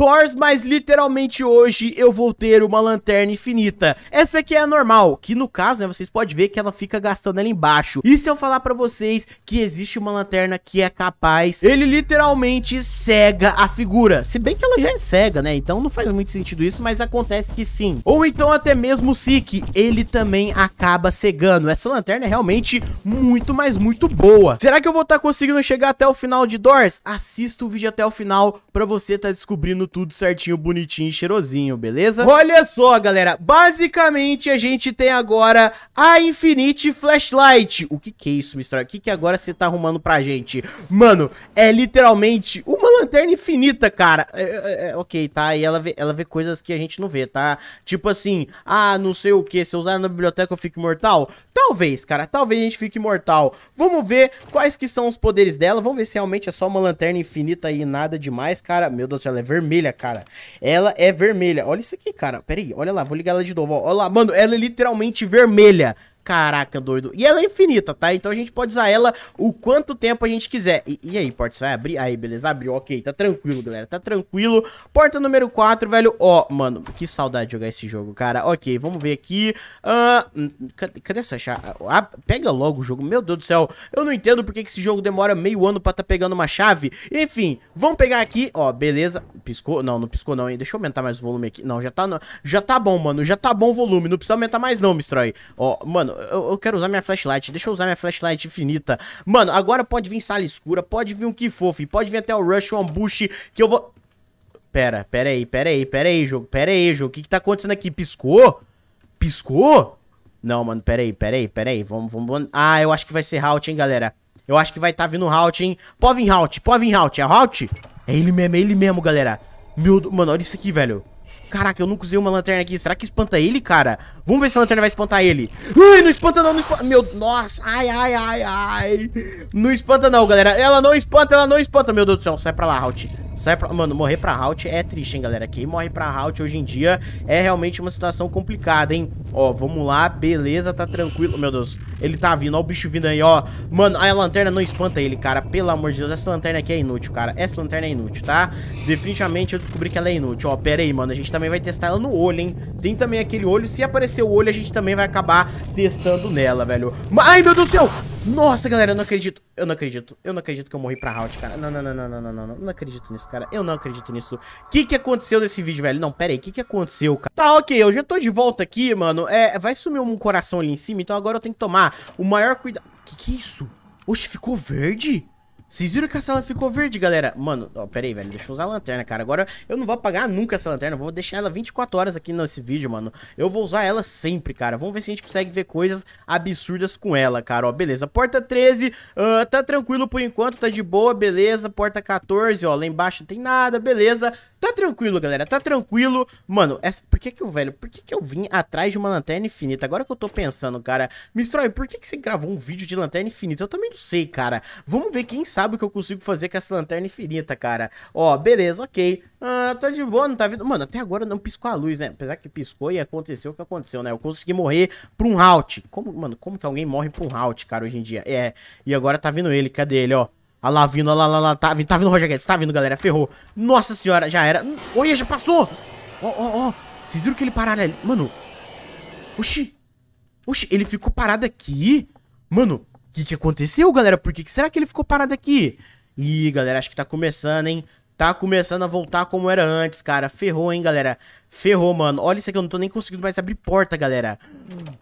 Doors, mas literalmente hoje eu vou ter uma lanterna infinita. Essa aqui é a normal, que no caso, né, vocês podem ver que ela fica gastando ali embaixo. E se eu falar pra vocês que existe uma lanterna que é capaz, ele literalmente cega a figura. Se bem que ela já é cega, né, então não faz muito sentido isso, mas acontece que sim. Ou então até mesmo o Sik, ele também acaba cegando. Essa lanterna é realmente muito, mas muito boa. Será que eu vou estar tá conseguindo chegar até o final de Doors? Assista o vídeo até o final pra você estar tá descobrindo tudo certinho, bonitinho e cheirosinho, beleza? Olha só, galera, basicamente a gente tem agora a Infinity Flashlight. O que que é isso, Mistral? O que que agora você tá arrumando pra gente? Mano, é literalmente uma lanterna infinita, cara. É, é, é, ok, tá? E ela vê, ela vê coisas que a gente não vê, tá? Tipo assim, ah, não sei o que, se eu usar na biblioteca eu fico imortal? Talvez, cara, talvez a gente fique imortal. Vamos ver quais que são os poderes dela, vamos ver se realmente é só uma lanterna infinita e nada demais, cara. Meu Deus do céu, ela é vermelha, cara. Ela é vermelha. Olha isso aqui, cara. Pera aí, olha lá, vou ligar ela de novo. Ó. Olha lá, mano, ela é literalmente vermelha. Caraca, doido. E ela é infinita, tá? Então a gente pode usar ela o quanto tempo a gente quiser. E, e aí, porta, você vai abrir? Aí, beleza, abriu. Ok, tá tranquilo, galera. Tá tranquilo. Porta número 4, velho. Ó, oh, mano, que saudade de jogar esse jogo, cara. Ok, vamos ver aqui. Uh, cadê, cadê essa chave? Ah, pega logo o jogo. Meu Deus do céu. Eu não entendo porque que esse jogo demora meio ano pra tá pegando uma chave. Enfim, vamos pegar aqui. Ó, oh, beleza. Piscou? Não, não piscou não, hein? Deixa eu aumentar mais o volume aqui. Não, já tá, já tá bom, mano. Já tá bom o volume. Não precisa aumentar mais não, Mistroy. Ó, oh, mano mano, eu, eu, quero usar minha flashlight. Deixa eu usar minha flashlight infinita. Mano, agora pode vir sala escura, pode vir o que for, Pode vir até o Rush, o Ambush, que eu vou... Pera, pera aí, pera aí, pera aí, jogo. Pera aí, jogo. O que que tá acontecendo aqui? Piscou? Piscou? Não, mano, pera aí, pera aí, pera aí. Vamos, vamos... Ah, eu acho que vai ser Halt, hein, galera. Eu acho que vai estar tá vindo Halt, hein. Pode vir Halt, pode vir Halt. É Halt? É ele mesmo, é ele mesmo, galera. Meu... Mano, olha isso aqui, velho. Caraca, eu nunca usei uma lanterna aqui. Será que espanta ele, cara? Vamos ver se a lanterna vai espantar ele. Ui, não espanta não, não espanta. Meu, nossa, ai, ai, ai, ai. Não espanta não, galera. Ela não espanta, ela não espanta. Meu Deus do céu, sai pra lá, Halt. Sai pra... Mano, morrer pra Halt é triste, hein, galera? Quem morre pra Halt hoje em dia é realmente uma situação complicada, hein? Ó, vamos lá, beleza, tá tranquilo. Meu Deus, ele tá vindo, ó o bicho vindo aí, ó. Mano, a lanterna não espanta ele, cara. Pelo amor de Deus, essa lanterna aqui é inútil, cara. Essa lanterna é inútil, tá? Definitivamente eu descobri que ela é inútil. Ó, pera aí, mano. A gente também vai testar ela no olho, hein? Tem também aquele olho. Se aparecer o olho, a gente também vai acabar testando nela, velho. Ai, meu Deus do céu! Nossa, galera, eu não acredito. Eu não acredito. Eu não acredito que eu morri pra round, cara. Não, não, não, não, não, não, não. Não, não acredito nisso, cara. Eu não acredito nisso. O que que aconteceu nesse vídeo, velho? Não, pera aí. O que que aconteceu, cara? Tá, ok. Eu já tô de volta aqui, mano. É, vai sumir um coração ali em cima. Então agora eu tenho que tomar o maior cuidado. Que que é isso? Oxe, ficou verde? Vocês viram que a sala ficou verde, galera? Mano, ó, pera aí, velho. Deixa eu usar a lanterna, cara. Agora eu não vou apagar nunca essa lanterna. Vou deixar ela 24 horas aqui nesse vídeo, mano. Eu vou usar ela sempre, cara. Vamos ver se a gente consegue ver coisas absurdas com ela, cara. Ó, beleza. Porta 13, uh, ah, tá tranquilo por enquanto. Tá de boa, beleza. Porta 14, ó. Lá embaixo não tem nada, beleza. Tá tranquilo, galera. Tá tranquilo. Mano, essa... por que que eu, velho? Por que que eu vim atrás de uma lanterna infinita? Agora que eu tô pensando, cara. Mistrói, por que que você gravou um vídeo de lanterna infinita? Eu também não sei, cara. Vamos ver quem sabe sabe o que eu consigo fazer com essa lanterna infinita, cara. Ó, beleza, ok. Ah, tá de boa, não tá vindo. Mano, até agora não piscou a luz, né? Apesar que piscou e aconteceu o que aconteceu, né? Eu consegui morrer pra um halt. Como, mano, como que alguém morre pra um halt, cara, hoje em dia? É, e agora tá vindo ele, cadê ele, ó? Olha lá, vindo, olha lá, lá, lá, tá vindo, tá vindo o Roger Guedes, tá vindo, galera, ferrou. Nossa senhora, já era. Olha, já passou. Ó, ó, ó. Vocês viram que ele pararam ali? Mano. Oxi. Oxi, ele ficou parado aqui? Mano, que, que aconteceu, galera? Por que, que será que ele ficou parado aqui? Ih, galera, acho que tá começando, hein? Tá começando a voltar como era antes, cara. Ferrou, hein, galera? Ferrou, mano. Olha isso aqui, eu não tô nem conseguindo mais abrir porta, galera.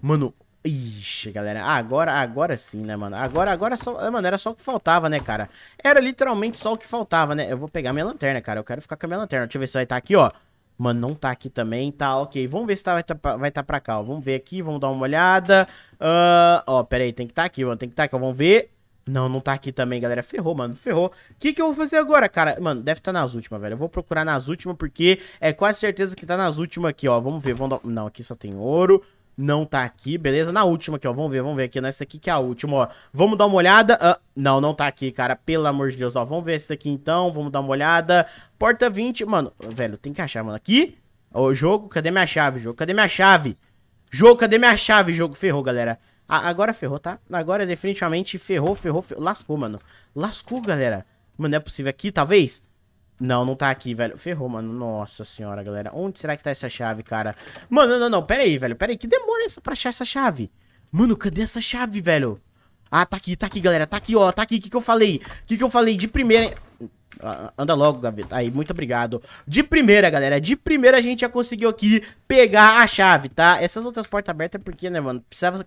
Mano, Ixi, galera, agora, agora sim, né, mano? Agora, agora só, é, mano, era só o que faltava, né, cara? Era literalmente só o que faltava, né? Eu vou pegar minha lanterna, cara, eu quero ficar com a minha lanterna. Deixa eu ver se vai estar tá aqui, ó. Mano, não tá aqui também, tá, ok. Vamos ver se tá, vai tá, vai tá pra cá, ó. Vamos ver aqui, vamos dar uma olhada. Uh, ó, pera aí, tem que tá aqui, mano, tem que tá aqui, ó. Vamos ver. Não, não tá aqui também, galera. Ferrou, mano, ferrou. O que que eu vou fazer agora, cara? Mano, deve tá nas últimas, velho. Eu vou procurar nas últimas, porque é quase certeza que tá nas últimas aqui, ó. Vamos ver, vamos dar... Não, aqui só tem ouro não tá aqui, beleza? Na última aqui, ó, vamos ver, vamos ver aqui, nessa né? aqui que é a última, ó. Vamos dar uma olhada, ah, não, não tá aqui, cara, pelo amor de Deus, ó, vamos ver essa aqui então, vamos dar uma olhada. Porta 20, mano, velho, tem que achar, mano, aqui, ô, jogo, cadê minha chave, jogo, cadê minha chave? Jogo, cadê minha chave, jogo? Ferrou, galera. A agora ferrou, tá? Agora definitivamente ferrou, ferrou, ferrou, lascou, mano. Lascou, galera. Mano, não é possível aqui, talvez? Não, não tá aqui, velho. Ferrou, mano. Nossa senhora, galera. Onde será que tá essa chave, cara? Mano, não, não, não. Pera aí, velho. Pera aí. Que demora essa pra achar essa chave? Mano, cadê essa chave, velho? Ah, tá aqui, tá aqui, galera. Tá aqui, ó. Tá aqui. O que, que eu falei? O que, que eu falei? De primeira... Ah, anda logo, gaveta. Aí, muito obrigado. De primeira, galera. De primeira a gente já conseguiu aqui pegar a chave, tá? Essas outras portas abertas, é porque, né, mano? Precisava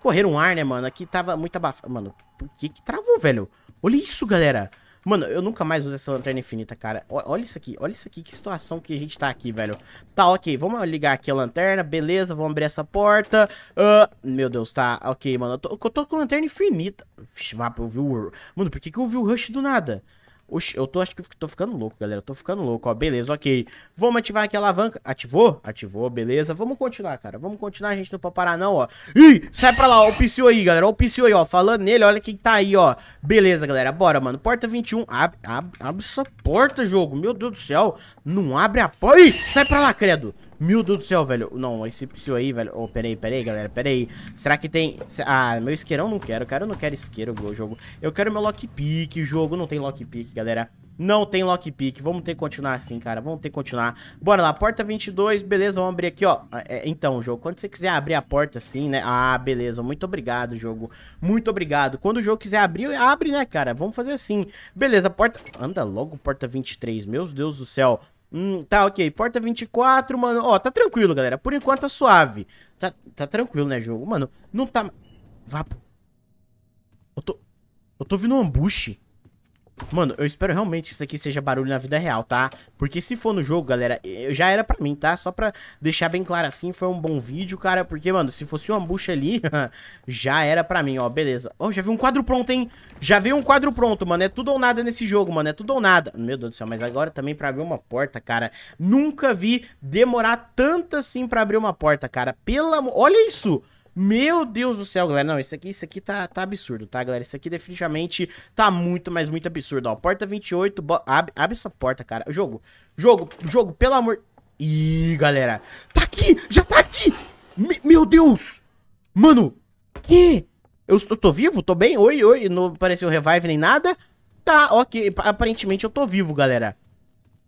correr um ar, né, mano? Aqui tava muito abafado. Mano, por que que travou, velho? Olha isso, galera. Mano, eu nunca mais uso essa lanterna infinita, cara. O, olha isso aqui, olha isso aqui, que situação que a gente tá aqui, velho. Tá, ok, vamos ligar aqui a lanterna, beleza, vamos abrir essa porta. Uh, meu Deus, tá, ok, mano. Eu tô, eu tô com lanterna infinita. Vixe, vá, eu vi o... Mano, por que, que eu vi o Rush do nada? Oxi, eu tô, acho que tô ficando louco, galera. tô ficando louco, ó. Beleza, ok. Vamos ativar aqui a alavanca. Ativou? Ativou, beleza. Vamos continuar, cara. Vamos continuar, a gente não pode parar, não, ó. Ih, sai pra lá, ó. O Psyu aí, galera. Ó, o Psyu aí, ó. Falando nele, olha quem tá aí, ó. Beleza, galera. Bora, mano. Porta 21. Abre, abre, abre essa porta, jogo. Meu Deus do céu. Não abre a porta. Ih, sai pra lá, credo. Meu Deus do céu, velho. Não, esse psiu aí, velho. Oh, peraí, peraí, galera, peraí. Será que tem... Ah, meu isqueirão não quero, cara. Eu não quero isqueiro, jogo. Eu quero meu lockpick, jogo. Não tem lockpick, galera. Não tem lockpick. Vamos ter que continuar assim, cara. Vamos ter que continuar. Bora lá, porta 22. Beleza, vamos abrir aqui, ó. É, então, jogo, quando você quiser abrir a porta assim, né? Ah, beleza. Muito obrigado, jogo. Muito obrigado. Quando o jogo quiser abrir, abre, né, cara? Vamos fazer assim. Beleza, porta... Anda logo, porta 23. Meus Deus do céu. Hum, tá, ok. Porta 24, mano. Ó, tá tranquilo, galera. Por enquanto tá suave. Tá, tá tranquilo, né, jogo? Mano, não tá... Vapo. Eu tô... Eu tô vindo um ambush. Mano, eu espero realmente que isso aqui seja barulho na vida real, tá? Porque se for no jogo, galera, já era pra mim, tá? Só pra deixar bem claro assim, foi um bom vídeo, cara. Porque, mano, se fosse uma bucha ali, já era pra mim, ó. Beleza. Ó, oh, já vi um quadro pronto, hein? Já vi um quadro pronto, mano. É tudo ou nada nesse jogo, mano. É tudo ou nada. Meu Deus do céu, mas agora também pra abrir uma porta, cara. Nunca vi demorar tanto assim pra abrir uma porta, cara. Pela... Olha isso! Meu Deus do céu, galera. Não, isso aqui, isso aqui tá, tá absurdo, tá, galera? Isso aqui definitivamente tá muito, mas muito absurdo, ó. Porta 28, bo... abre, abre essa porta, cara. Jogo, jogo, jogo, pelo amor... Ih, galera. Tá aqui, já tá aqui. Me, meu Deus. Mano, que... Eu tô, tô vivo? Tô bem? Oi, oi. Não apareceu revive nem nada? Tá, ok. Aparentemente eu tô vivo, galera.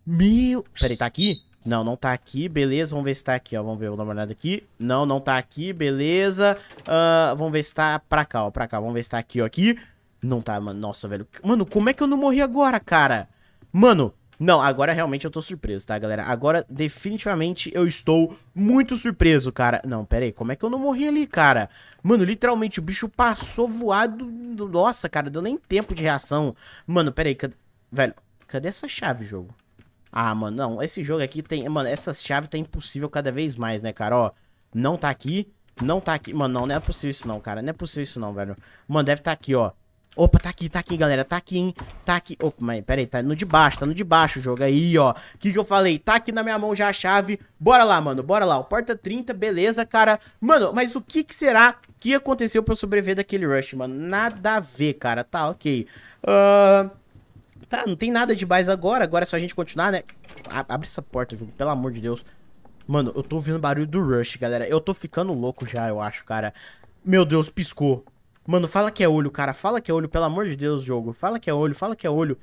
Meu... Peraí, tá aqui? Não, não tá aqui, beleza. Vamos ver se tá aqui, ó. Vamos ver, vou dar uma olhada aqui. Não, não tá aqui, beleza. Uh, vamos ver se tá pra cá, ó, pra cá. Vamos ver se tá aqui, ó, aqui. Não tá, mano. Nossa, velho. Mano, como é que eu não morri agora, cara? Mano, não, agora realmente eu tô surpreso, tá, galera? Agora, definitivamente, eu estou muito surpreso, cara. Não, pera aí, como é que eu não morri ali, cara? Mano, literalmente, o bicho passou voado... Nossa, cara, deu nem tempo de reação. Mano, pera aí, cad... velho, cadê essa chave, jogo? Ah, mano, não. Esse jogo aqui tem. Mano, essa chave tá impossível cada vez mais, né, cara? Ó, não tá aqui. Não tá aqui. Mano, não, não é possível isso não, cara. Não é possível isso não, velho. Mano, deve tá aqui, ó. Opa, tá aqui, tá aqui, galera, tá aqui, hein Tá aqui, opa, mas pera aí, tá no de baixo, tá no de baixo o jogo aí, ó O que que eu falei? Tá aqui na minha mão já a chave Bora lá, mano, bora lá, o porta 30, beleza, cara Mano, mas o que que será que aconteceu pra eu sobreviver daquele rush, mano? Nada a ver, cara, tá, ok Ahn... Uh... Tá, não tem nada de agora. Agora é só a gente continuar, né? A abre essa porta, jogo, pelo amor de Deus. Mano, eu tô ouvindo barulho do Rush, galera. Eu tô ficando louco já, eu acho, cara. Meu Deus, piscou. Mano, fala que é olho, cara. Fala que é olho, pelo amor de Deus, jogo. Fala que é olho, fala que é olho.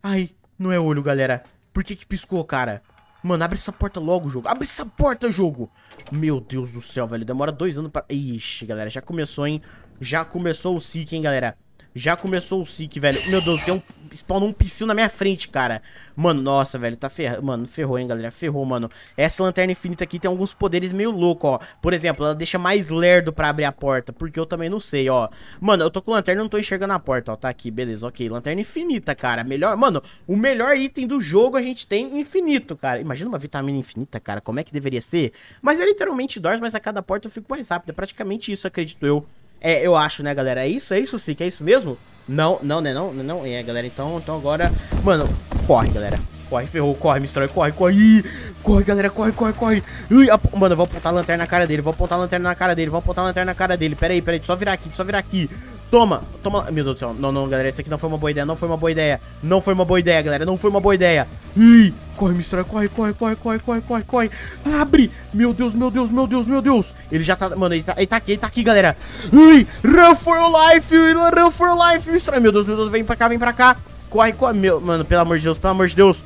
Ai, não é olho, galera. Por que que piscou, cara? Mano, abre essa porta logo, jogo. Abre essa porta, jogo. Meu Deus do céu, velho. Demora dois anos pra... Ixi, galera, já começou, hein? Já começou o SIC, hein, galera. Já começou o SIC, velho. Meu Deus, tem um... Spawnou um piscil na minha frente, cara. Mano, nossa, velho, tá ferrado. Mano, ferrou, hein, galera. Ferrou, mano. Essa lanterna infinita aqui tem alguns poderes meio louco, ó. Por exemplo, ela deixa mais lerdo pra abrir a porta, porque eu também não sei, ó. Mano, eu tô com lanterna e não tô enxergando a porta, ó. Tá aqui, beleza, ok. Lanterna infinita, cara. Melhor... Mano, o melhor item do jogo a gente tem infinito, cara. Imagina uma vitamina infinita, cara. Como é que deveria ser? Mas é literalmente doors, mas a cada porta eu fico mais rápido. É praticamente isso, acredito eu. É, eu acho, né, galera? É isso, é isso, sim, que é isso mesmo? Não, não, né, não, não, é, galera, então, então agora... Mano, corre, galera. Corre, ferrou, corre, Mistral, corre, corre. Corre, galera, corre, corre, corre. Ui, ap... Mano, eu vou apontar a lanterna na cara dele, vou apontar a lanterna na cara dele, vou apontar a lanterna na cara dele. Pera aí, pera aí, só virar aqui, só virar aqui. Toma, toma. Meu Deus do céu. Não, não, galera. Isso aqui não foi uma boa ideia. Não foi uma boa ideia. Não foi uma boa ideia, galera. Não foi uma boa ideia. Ih, corre, mistura. Corre, corre, corre, corre, corre, corre, corre. Abre. Meu Deus, meu Deus, meu Deus, meu Deus. Ele já tá. Mano, ele tá, ele tá aqui, ele tá aqui, galera. Ih, run for your life. Run for your life, mistura. Meu Deus, meu Deus. Vem pra cá, vem pra cá. Corre, corre. Meu, mano, pelo amor de Deus, pelo amor de Deus.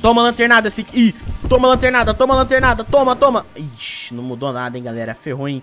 Toma lanternada, Sik. Ih, toma lanternada, toma lanternada. Toma, toma. Ixi, não mudou nada, hein, galera. Ferrou, hein.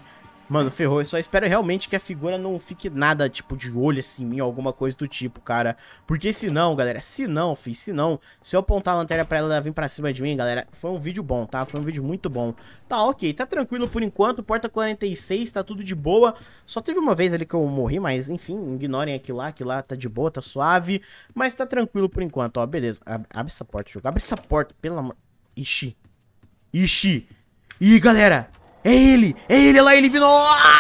Mano, ferrou. Eu só espero realmente que a figura não fique nada, tipo, de olho assim em mim, alguma coisa do tipo, cara. Porque se não, galera, se não, fi, se não, se eu apontar a lanterna pra ela, ela vir pra cima de mim, galera, foi um vídeo bom, tá? Foi um vídeo muito bom. Tá, ok, tá tranquilo por enquanto, porta 46, tá tudo de boa. Só teve uma vez ali que eu morri, mas enfim, ignorem aquilo lá, aquilo lá tá de boa, tá suave. Mas tá tranquilo por enquanto, ó, beleza. Abre, abre essa porta, jogo. Abre essa porta, pelo amor... Ixi. Ixi. Ih, galera... É ele! É ele lá, ele virou!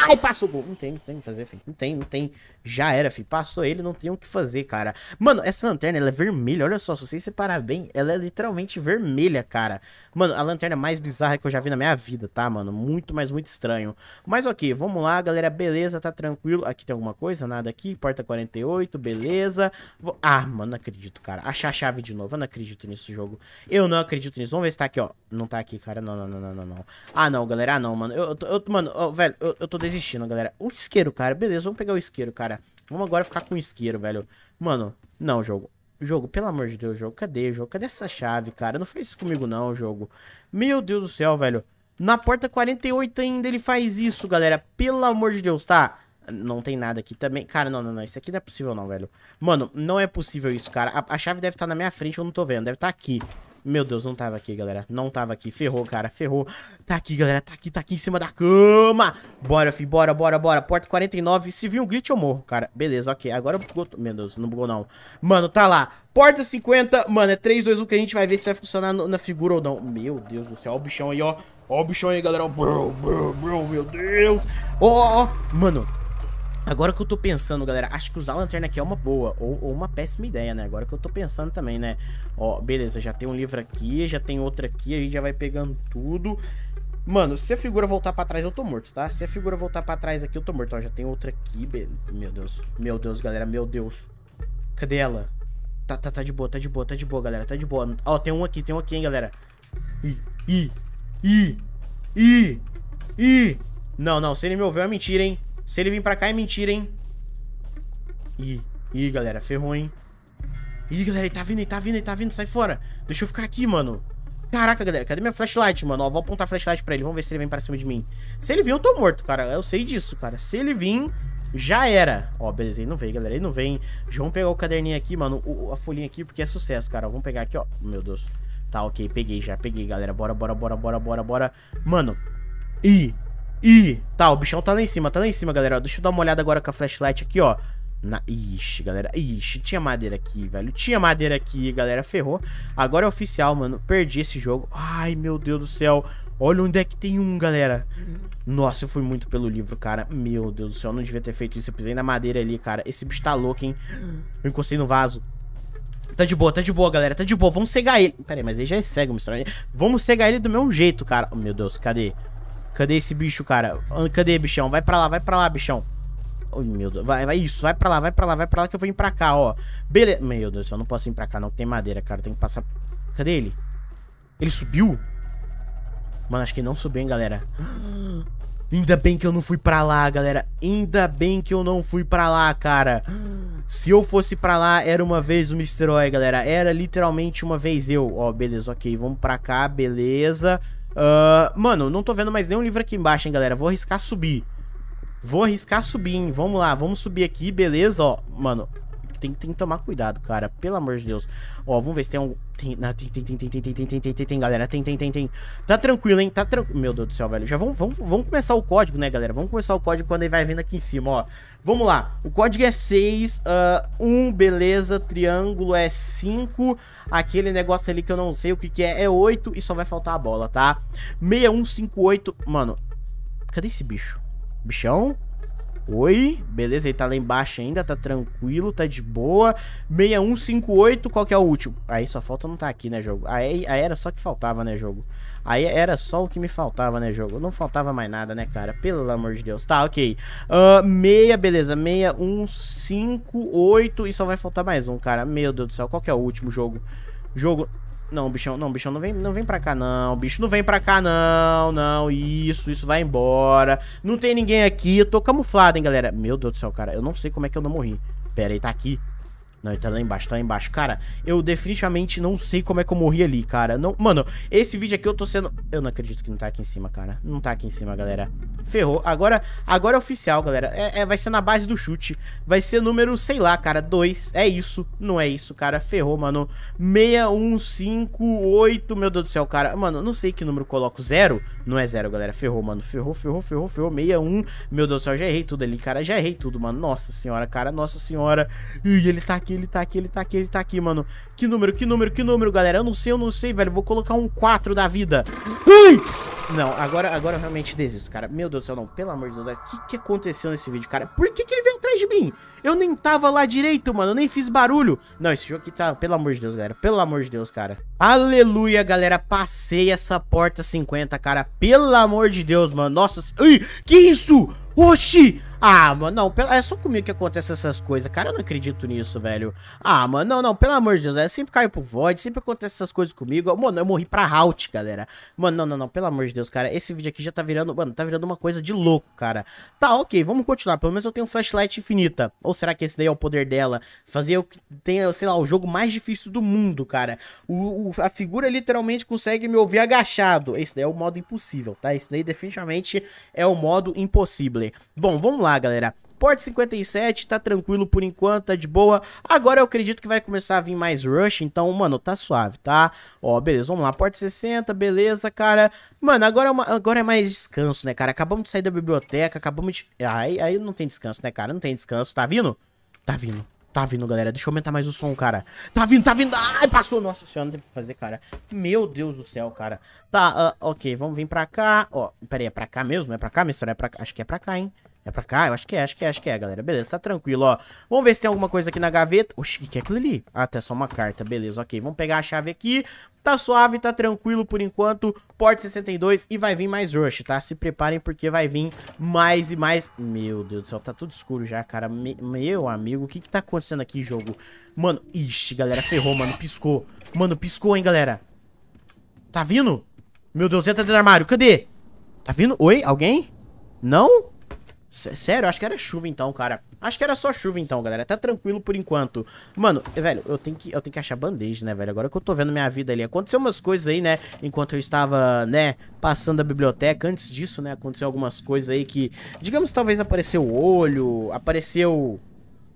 Ai, passou o gol. Não tem, não tem o que fazer, filho. Não tem, não tem. Já era, filho. Passou ele, não tem o que fazer, cara. Mano, essa lanterna, ela é vermelha. Olha só, se você separar bem, ela é literalmente vermelha, cara. Mano, a lanterna mais bizarra que eu já vi na minha vida, tá, mano? Muito, mas muito estranho. Mas ok, vamos lá, galera. Beleza, tá tranquilo. Aqui tem alguma coisa? Nada aqui. Porta 48, beleza. Vou... Ah, mano, não acredito, cara. Achar a chave de novo. Eu não acredito nesse jogo. Eu não acredito nisso. Vamos ver se tá aqui, ó. Não tá aqui, cara. Não, não, não, não, não. Ah, não, galera. Ah, não não, mano. Eu, eu, eu mano, velho, eu, eu tô desistindo, galera. O isqueiro, cara. Beleza, vamos pegar o isqueiro, cara. Vamos agora ficar com o isqueiro, velho. Mano, não, jogo. Jogo, pelo amor de Deus, jogo. Cadê, jogo? Cadê essa chave, cara? Não faz isso comigo, não, jogo. Meu Deus do céu, velho. Na porta 48 ainda ele faz isso, galera. Pelo amor de Deus, tá? Não tem nada aqui também. Cara, não, não, não. Isso aqui não é possível não, velho. Mano, não é possível isso, cara. A, a chave deve estar tá na minha frente, eu não tô vendo. Deve estar tá aqui. Meu Deus, não tava aqui, galera. Não tava aqui. Ferrou, cara. Ferrou. Tá aqui, galera. Tá aqui, tá aqui em cima da cama. Bora, fi. Bora, bora, bora. Porta 49. Se vir um glitch, eu morro, cara. Beleza, ok. Agora bugou. Meu Deus, não bugou, não. Mano, tá lá. Porta 50. Mano, é 3, 2, 1 que a gente vai ver se vai funcionar no, na figura ou não. Meu Deus do céu. Ó o bichão aí, ó. Ó o bichão aí, galera. Bro, bro, bro. Meu Deus. Ó, ó, ó. Mano, Agora que eu tô pensando, galera, acho que usar a lanterna aqui é uma boa, ou, ou, uma péssima ideia, né? Agora que eu tô pensando também, né? Ó, beleza, já tem um livro aqui, já tem outro aqui, a gente já vai pegando tudo. Mano, se a figura voltar pra trás, eu tô morto, tá? Se a figura voltar pra trás aqui, eu tô morto. Ó, já tem outra aqui, be... meu Deus, meu Deus, galera, meu Deus. Cadê ela? Tá, tá, tá de boa, tá de boa, tá de boa, galera, tá de boa. Ó, tem um aqui, tem um aqui, hein, galera. Ih, ih, ih, ih, ih. Não, não, se ele me ouvir é mentira, hein. Se ele vir pra cá é mentira, hein? Ih, ih, galera, ferrou, hein? Ih, galera, ele tá vindo, ele tá vindo, ele tá vindo, sai fora. Deixa eu ficar aqui, mano. Caraca, galera, cadê minha flashlight, mano? Ó, vou apontar a flashlight pra ele, vamos ver se ele vem pra cima de mim. Se ele vir, eu tô morto, cara, eu sei disso, cara. Se ele vir, já era. Ó, beleza, ele não vem, galera, ele não vem. Já vamos pegar o caderninho aqui, mano, o, a folhinha aqui, porque é sucesso, cara. Vamos pegar aqui, ó. Meu Deus. Tá, ok, peguei já, peguei, galera. Bora, bora, bora, bora, bora, bora. Mano, ih, Ih, tá, o bichão tá lá em cima, tá lá em cima, galera. deixa eu dar uma olhada agora com a flashlight aqui, ó. Na... Ixi, galera. Ixi, tinha madeira aqui, velho. Tinha madeira aqui, galera. Ferrou. Agora é oficial, mano. Perdi esse jogo. Ai, meu Deus do céu. Olha onde é que tem um, galera. Nossa, eu fui muito pelo livro, cara. Meu Deus do céu, eu não devia ter feito isso. Eu pisei na madeira ali, cara. Esse bicho tá louco, hein? Eu encostei no vaso. Tá de boa, tá de boa, galera. Tá de boa. Vamos cegar ele. Pera aí, mas ele já é cego, mistura. Vamos cegar ele do meu jeito, cara. Oh, meu Deus, Cadê? Cadê esse bicho, cara? Cadê, bichão? Vai pra lá, vai pra lá, bichão. Oh, meu Deus. Vai, vai, isso, vai pra lá, vai pra lá, vai pra lá que eu vou ir pra cá, ó. Beleza. Meu Deus, eu não posso ir pra cá, não, que tem madeira, cara. Tem que passar... Cadê ele? Ele subiu? Mano, acho que não subiu, hein, galera. Ainda bem que eu não fui pra lá, galera. Ainda bem que eu não fui pra lá, cara. Se eu fosse pra lá, era uma vez o Mr. Oi, galera. Era literalmente uma vez eu. Ó, beleza, ok. Vamos pra cá, beleza. Beleza. Uh, mano, não tô vendo mais nenhum livro aqui embaixo, hein, galera. Vou arriscar subir. Vou arriscar subir, hein. Vamos lá, vamos subir aqui, beleza, ó. Mano, tem, tem que tomar cuidado, cara. Pelo amor de Deus. Ó, vamos ver se tem um... Tem, tem, tem, tem, tem, tem, tem, tem, tem, tem, tem, galera. Tem, tem, tem, tem. Tá tranquilo, hein? Tá tranquilo. Meu Deus do céu, velho. Já vamos, vamos, vamos começar o código, né, galera? Vamos começar o código quando ele vai vindo aqui em cima, ó. Vamos lá. O código é 6, uh, 1, beleza. Triângulo é 5. Aquele negócio ali que eu não sei o que que é, é 8 e só vai faltar a bola, tá? 6158. Mano, cadê esse bicho? Bichão? Oi, beleza, ele tá lá embaixo ainda, tá tranquilo, tá de boa. 6158, qual que é o último? Aí só falta não tá aqui, né, jogo? Aí, aí era só que faltava, né, jogo? Aí era só o que me faltava, né, jogo? Não faltava mais nada, né, cara? Pelo amor de Deus. Tá, ok. Uh, meia, beleza. Meia, um, cinco, oito. E só vai faltar mais um, cara. Meu Deus do céu, qual que é o último jogo? Jogo... Não, o bichão, não, bichão não vem, não vem pra cá, não. O bicho não vem pra cá, não, não. Isso, isso, vai embora. Não tem ninguém aqui. Eu tô camuflado, hein, galera. Meu Deus do céu, cara. Eu não sei como é que eu não morri. Pera aí, tá aqui. Não, ele tá lá embaixo, tá lá embaixo. Cara, eu definitivamente não sei como é que eu morri ali, cara. Não, mano, esse vídeo aqui eu tô sendo... Eu não acredito que não tá aqui em cima, cara. Não tá aqui em cima, galera. Ferrou. Agora, agora é oficial, galera. É, é vai ser na base do chute. Vai ser número, sei lá, cara, 2. É isso. Não é isso, cara. Ferrou, mano. 6158, meu Deus do céu, cara. Mano, não sei que número coloco. Zero? Não é zero, galera. Ferrou, mano. Ferrou, ferrou, ferrou, ferrou. 61. Meu Deus do céu, já errei tudo ali, cara. Já errei tudo, mano. Nossa senhora, cara. Nossa senhora. Ih, ele tá aqui aqui, ele tá aqui, ele tá aqui, ele tá aqui, mano. Que número, que número, que número, galera? Eu não sei, eu não sei, velho. Vou colocar um 4 da vida. Ui! Não, agora, agora eu realmente desisto, cara. Meu Deus do céu, não. Pelo amor de Deus, o que, que aconteceu nesse vídeo, cara? Por que, que ele veio atrás de mim? Eu nem tava lá direito, mano. Eu nem fiz barulho. Não, esse jogo aqui tá... Pelo amor de Deus, galera. Pelo amor de Deus, cara. Aleluia, galera. Passei essa porta 50, cara. Pelo amor de Deus, mano. Nossa... Ui! que isso? Oxi! Ah, mano, não, é só comigo que acontece essas coisas, cara, eu não acredito nisso, velho. Ah, mano, não, não, pelo amor de Deus, é, sempre cai pro void, sempre acontece essas coisas comigo. Mano, eu morri pra halt, galera. Mano, não, não, não, pelo amor de Deus, cara, esse vídeo aqui já tá virando, mano, tá virando uma coisa de louco, cara. Tá, ok, vamos continuar, pelo menos eu tenho flashlight infinita. Ou será que esse daí é o poder dela? Fazer eu tenha, sei lá, o jogo mais difícil do mundo, cara. O, o, a figura literalmente consegue me ouvir agachado. Esse daí é o modo impossível, tá? Esse daí definitivamente é o modo impossível. Bom, vamos lá lá, galera. Porte 57, tá tranquilo por enquanto, tá de boa. Agora eu acredito que vai começar a vir mais rush, então, mano, tá suave, tá? Ó, beleza, vamos lá. Porte 60, beleza, cara. Mano, agora é, uma, agora é mais descanso, né, cara? Acabamos de sair da biblioteca, acabamos de... Aí, aí não tem descanso, né, cara? Não tem descanso, tá vindo? Tá vindo. Tá vindo, galera. Deixa eu aumentar mais o som, cara. Tá vindo, tá vindo. Ai, passou. Nossa senhora, não tem o que fazer, cara. Meu Deus do céu, cara. Tá, uh, ok. Vamos vir pra cá. Ó, peraí é pra cá mesmo? É pra cá, minha É pra cá. Acho que é pra cá, hein? É pra cá? Eu acho que é, acho que é, acho que é, galera. Beleza, tá tranquilo, ó. Vamos ver se tem alguma coisa aqui na gaveta. Oxi, o que, que é aquilo ali? Ah, tá é só uma carta. Beleza, ok. Vamos pegar a chave aqui. Tá suave, tá tranquilo por enquanto. Porte 62 e vai vir mais rush, tá? Se preparem porque vai vir mais e mais... Meu Deus do céu, tá tudo escuro já, cara. Me... Meu amigo, o que que tá acontecendo aqui, jogo? Mano, ixi, galera, ferrou, mano. Piscou. Mano, piscou, hein, galera. Tá vindo? Meu Deus, entra dentro do armário. Cadê? Tá vindo? Oi? Alguém? Não? Sério, acho que era chuva então, cara. Acho que era só chuva então, galera. Tá tranquilo por enquanto. Mano, velho, eu tenho que, eu tenho que achar bandeja, né, velho? Agora que eu tô vendo minha vida ali. Aconteceu umas coisas aí, né? Enquanto eu estava, né, passando a biblioteca. Antes disso, né, aconteceu algumas coisas aí que... Digamos, talvez apareceu o olho, apareceu...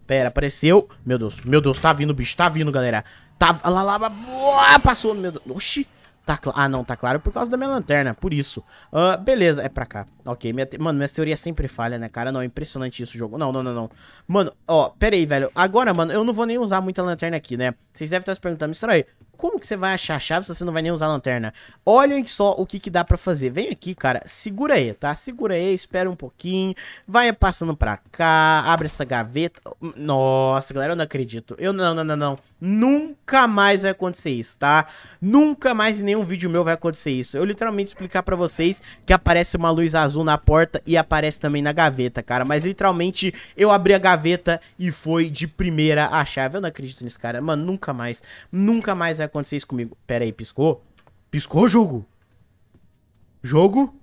Pera, apareceu... Meu Deus, meu Deus, tá vindo bicho, tá vindo, galera. Tá... Lá, lá, lá, lá, passou, meu Deus. Oxi. Tá ah, não, tá claro por causa da minha lanterna, por isso. Uh, beleza, é pra cá. Ok, minha mano, minha teoria sempre falha, né, cara? Não, é impressionante isso, jogo. Não, não, não, não. Mano, ó, pera aí, velho. Agora, mano, eu não vou nem usar muita lanterna aqui, né? Vocês devem estar se perguntando, estranho, como que você vai achar a chave se você não vai nem usar a lanterna? Olhem só o que, que dá pra fazer. Vem aqui, cara. Segura aí, tá? Segura aí, espera um pouquinho. Vai passando pra cá. Abre essa gaveta. Nossa, galera, eu não acredito. Eu não, não, não, não. Nunca mais vai acontecer isso, tá? Nunca mais em nenhum vídeo meu vai acontecer isso. Eu literalmente explicar pra vocês que aparece uma luz azul na porta e aparece também na gaveta, cara. Mas literalmente eu abri a gaveta e foi de primeira a chave. Eu não acredito nisso, cara. Mano, nunca mais. Nunca mais vai aconteceu acontecer isso comigo. Pera aí, piscou? Piscou, jogo? Jogo?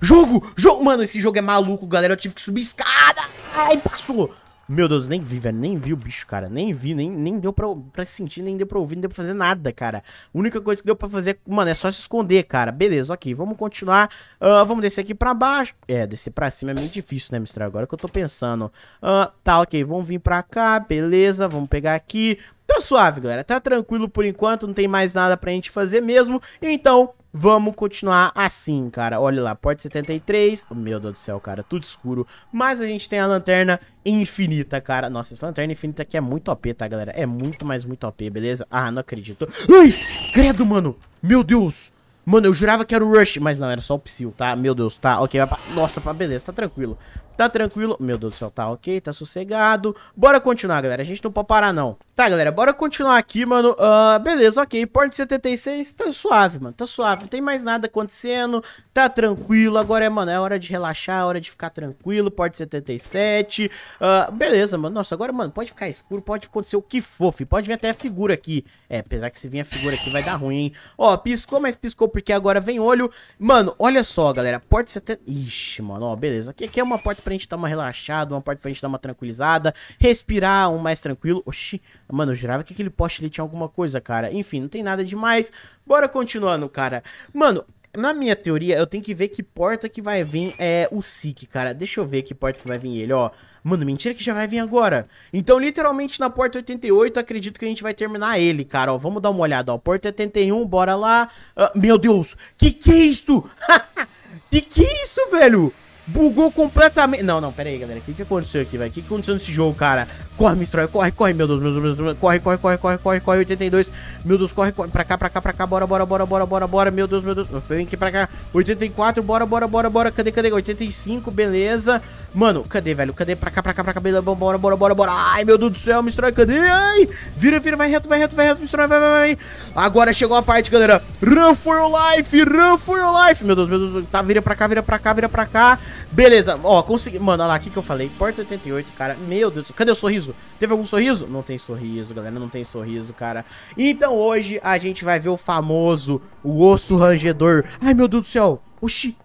Jogo! Jogo! Mano, esse jogo é maluco, galera. Eu tive que subir escada. Ai, passou. Meu Deus, nem vi, velho. Nem vi o bicho, cara. Nem vi, nem, nem deu pra, pra sentir, nem deu pra ouvir, nem deu pra fazer nada, cara. A única coisa que deu pra fazer, mano, é só se esconder, cara. Beleza, ok. Vamos continuar. Uh, vamos descer aqui pra baixo. É, descer pra cima é meio difícil, né, mistura? Agora que eu tô pensando. Uh, tá, ok. Vamos vir pra cá, beleza. Vamos pegar aqui tá suave, galera. Tá tranquilo por enquanto, não tem mais nada pra gente fazer mesmo. Então, Vamos continuar assim, cara. Olha lá, porta 73. Oh, meu Deus do céu, cara, tudo escuro. Mas a gente tem a lanterna infinita, cara. Nossa, essa lanterna infinita aqui é muito OP, tá, galera? É muito, mas muito OP, beleza? Ah, não acredito. Ai, credo, mano. Meu Deus. Mano, eu jurava que era o Rush, mas não, era só o Psyll, tá? Meu Deus, tá? Ok, vai pra... Nossa, pra... beleza, tá tranquilo. Tá tranquilo. Meu Deus do céu, tá ok, tá sossegado. Bora continuar, galera. A gente não pode parar, não. Tá, galera, bora continuar aqui, mano. Uh, beleza, ok. Porte 76 tá suave, mano. Tá suave. Não tem mais nada acontecendo. Tá tranquilo. Agora é, mano, é hora de relaxar, é hora de ficar tranquilo. Porte 77. Uh, beleza, mano. Nossa, agora, mano, pode ficar escuro, pode acontecer o que for, Pode vir até a figura aqui. É, apesar que se vir a figura aqui vai dar ruim, hein. Ó, piscou, mas piscou porque agora vem olho. Mano, olha só, galera. Porte 70... Ixi, mano, ó, beleza. Aqui, aqui é uma porta pra gente dar uma relaxada, uma parte pra gente dar uma tranquilizada, respirar um mais tranquilo. Oxi, mano, eu jurava que aquele poste ali tinha alguma coisa, cara. Enfim, não tem nada demais. Bora continuando, cara. Mano, na minha teoria, eu tenho que ver que porta que vai vir é o Sik, cara. Deixa eu ver que porta que vai vir ele, ó. Mano, mentira que já vai vir agora. Então, literalmente, na porta 88, acredito que a gente vai terminar ele, cara. Ó, vamos dar uma olhada, ó. Porta 81, bora lá. Ah, meu Deus, que que é isso? que que é isso, velho? Bugou completamente. Não, não, pera aí, galera. O que, que aconteceu aqui, velho? O que, que aconteceu nesse jogo, cara? Corre, Mistral, corre, corre, meu Deus, meu Deus, meu Deus. Corre, corre, corre, corre, corre, corre, 82. Meu Deus, corre, corre. Pra cá, pra cá, pra cá. Bora, bora, bora, bora, bora, bora. Meu Deus, meu Deus. Vem aqui pra cá. 84, bora, bora, bora, bora. Cadê, cadê? 85, beleza. Mano, cadê, velho? Cadê? Pra cá, pra cá, pra cá, beleza. Bora, bora, bora, bora. Ai, meu Deus do céu, Mistrói, cadê? Ai, vira, vira, vai reto, vai reto, vai reto, Mistrói, vai, vai, vai. Agora chegou a parte, galera. Run for your life, run for your life. Meu Deus, meu Deus. Tá, vira pra cá, vira pra cá, vira pra cá. Beleza, ó, consegui. Mano, olha lá, o que que eu falei? Porta 88, cara. Meu Deus do céu. Cadê o sorriso? Teve algum sorriso? Não tem sorriso, galera. Não tem sorriso, cara. Então hoje a gente vai ver o famoso, o osso rangedor. Ai, meu Deus do céu. Oxi,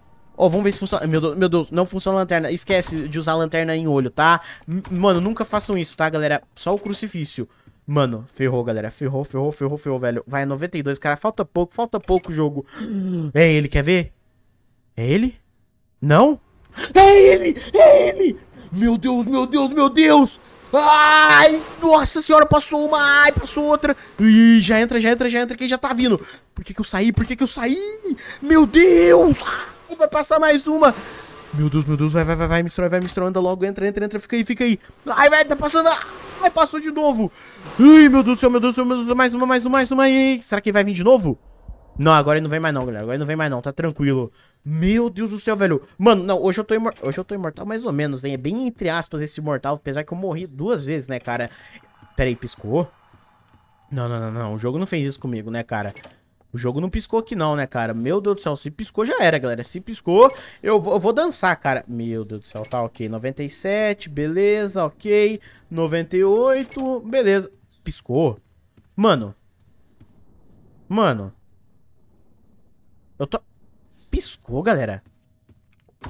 Ó, oh, vamos ver se funciona. Meu Deus, meu Deus, não funciona a lanterna. Esquece de usar a lanterna em olho, tá? M mano, nunca façam isso, tá, galera? Só o crucifício. Mano, ferrou, galera. Ferrou, ferrou, ferrou, ferrou, velho. Vai, 92, é cara. Falta pouco, falta pouco o jogo. É ele, quer ver? É ele? Não? É ele! É ele! Meu Deus, meu Deus, meu Deus! Ai, nossa senhora, passou uma, ai, passou outra. Ih, já entra, já entra, já entra, quem já tá vindo. Por que que eu saí? Por que que eu saí? Meu Deus! Ah! vai passar mais uma. Meu Deus, meu Deus, vai, vai, vai, vai, Mistron, vai, Mistron, anda logo, entra, entra, entra, fica aí, fica aí. Ai, vai, tá passando. Ai, passou de novo. Ai, meu Deus do céu, meu Deus do céu, meu Deus, mais uma, mais uma, mais uma. aí. será que vai vir de novo? Não, agora ele não vem mais não, galera. Agora ele não vem mais não, tá tranquilo. Meu Deus do céu, velho. Mano, não, hoje eu tô, imor... hoje eu tô imortal mais ou menos, hein? É bem entre aspas esse imortal, apesar que eu morri duas vezes, né, cara? Pera aí, piscou? Não, não, não, não. O jogo não fez isso comigo, né, cara? O jogo não piscou aqui não, né, cara? Meu Deus do céu, se piscou já era, galera. Se piscou, eu vou, eu vou dançar, cara. Meu Deus do céu, tá ok. 97, beleza, ok. 98, beleza. Piscou. Mano. Mano. Eu tô... Piscou, galera.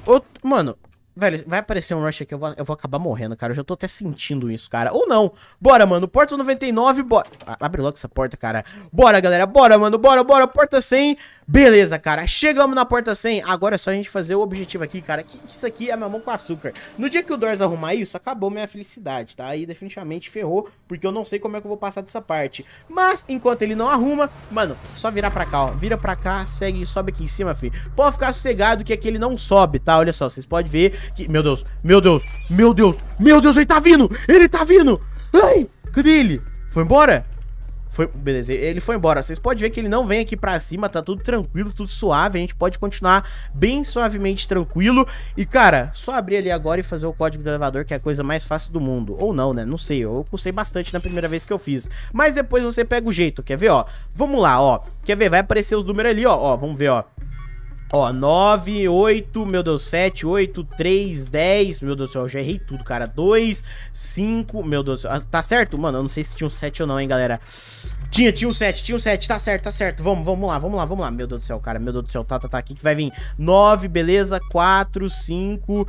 Outro, Mano, Velho, vai aparecer um rush aqui, eu vou, eu vou acabar morrendo, cara. Eu já tô até sentindo isso, cara. Ou não. Bora, mano. Porta 99, bora. Abre logo essa porta, cara. Bora, galera. Bora, mano. Bora, bora. Porta 100. Beleza, cara. Chegamos na porta 100. Agora é só a gente fazer o objetivo aqui, cara. Que isso aqui é mão com açúcar. No dia que o Doors arrumar isso, acabou minha felicidade, tá? Aí definitivamente ferrou, porque eu não sei como é que eu vou passar dessa parte. Mas, enquanto ele não arruma, mano, só virar pra cá, ó. Vira pra cá, segue e sobe aqui em cima, fi. Pode ficar sossegado que aqui ele não sobe, tá? Olha só, vocês podem ver que, meu Deus, meu Deus, meu Deus, meu Deus, ele tá vindo! Ele tá vindo! Ai, cadê ele? Foi embora? Foi, beleza, ele foi embora. Vocês podem ver que ele não vem aqui pra cima, tá tudo tranquilo, tudo suave. A gente pode continuar bem suavemente tranquilo. E, cara, só abrir ali agora e fazer o código do elevador, que é a coisa mais fácil do mundo. Ou não, né? Não sei, eu custei bastante na primeira vez que eu fiz. Mas depois você pega o jeito, quer ver, ó? Vamos lá, ó. Quer ver? Vai aparecer os números ali, ó. Ó, vamos ver, ó. Ó, 9, 8, meu Deus, 7, 8, 3, 10, meu Deus do céu, eu já errei tudo, cara. 2, 5, meu Deus do céu. Ah, tá certo? Mano, eu não sei se tinha um 7 ou não, hein, galera. Tinha, tinha um 7, tinha um 7, tá certo, tá certo. Vamos, vamos lá, vamos lá, vamos lá. Meu Deus do céu, cara, meu Deus do céu, tá, tá, tá. Aqui que vai vir 9, beleza, 4, 5, uh,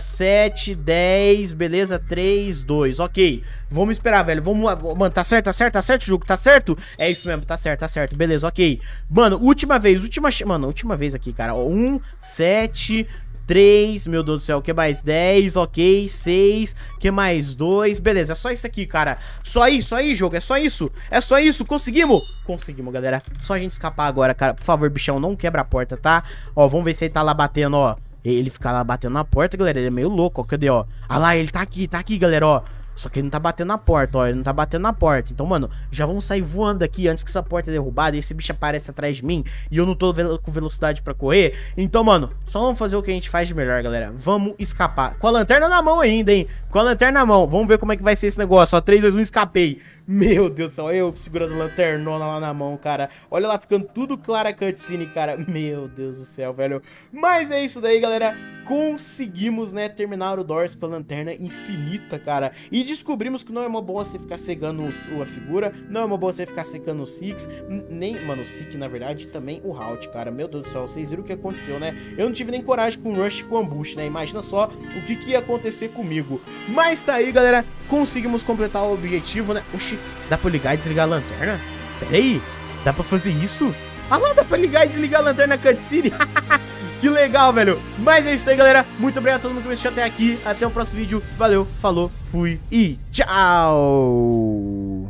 7, 10, beleza, 3, 2. Ok, vamos esperar, velho. Vamos lá, mano, tá certo, tá certo, tá certo, jogo, tá certo? É isso mesmo, tá certo, tá certo, beleza, ok. Mano, última vez, última. Mano, última vez aqui, cara. 1, 7, 3, meu Deus do céu, que mais 10, ok, 6, que mais 2, beleza, é só isso aqui, cara, só isso aí, jogo, é só isso, é só isso, conseguimos, conseguimos, galera, só a gente escapar agora, cara, por favor, bichão, não quebra a porta, tá, ó, vamos ver se ele tá lá batendo, ó, ele fica lá batendo na porta, galera, ele é meio louco, ó, cadê, ó, ah lá, ele tá aqui, tá aqui, galera, ó, só que ele não tá batendo na porta, ó. Ele não tá batendo na porta. Então, mano, já vamos sair voando aqui antes que essa porta é derrubada. E esse bicho aparece atrás de mim. E eu não tô com velocidade pra correr. Então, mano, só vamos fazer o que a gente faz de melhor, galera. Vamos escapar. Com a lanterna na mão ainda, hein? Com a lanterna na mão. Vamos ver como é que vai ser esse negócio. Ó, 3, 2, 1, escapei. Meu Deus do céu. Eu segurando a lanternona lá na mão, cara. Olha lá, ficando tudo clara a cutscene, cara. Meu Deus do céu, velho. Mas é isso daí, galera. Conseguimos, né, terminar o Doors com a lanterna infinita, cara. E descobrimos que não é uma boa você ficar cegando a figura, não é uma boa você ficar secando o Six, nem, mano, o Six na verdade também o Halt, cara. Meu Deus do céu, vocês viram o que aconteceu, né? Eu não tive nem coragem com o Rush com o Ambush, né? Imagina só o que, que ia acontecer comigo. Mas tá aí, galera, conseguimos completar o objetivo, né? Oxi, dá pra ligar e desligar a lanterna? Pera aí, dá pra fazer isso? Ah lá, dá pra ligar e desligar a lanterna cutscene? Que legal, velho. Mas é isso aí, galera. Muito obrigado a todo mundo que me assistiu até aqui. Até o próximo vídeo. Valeu, falou, fui e tchau!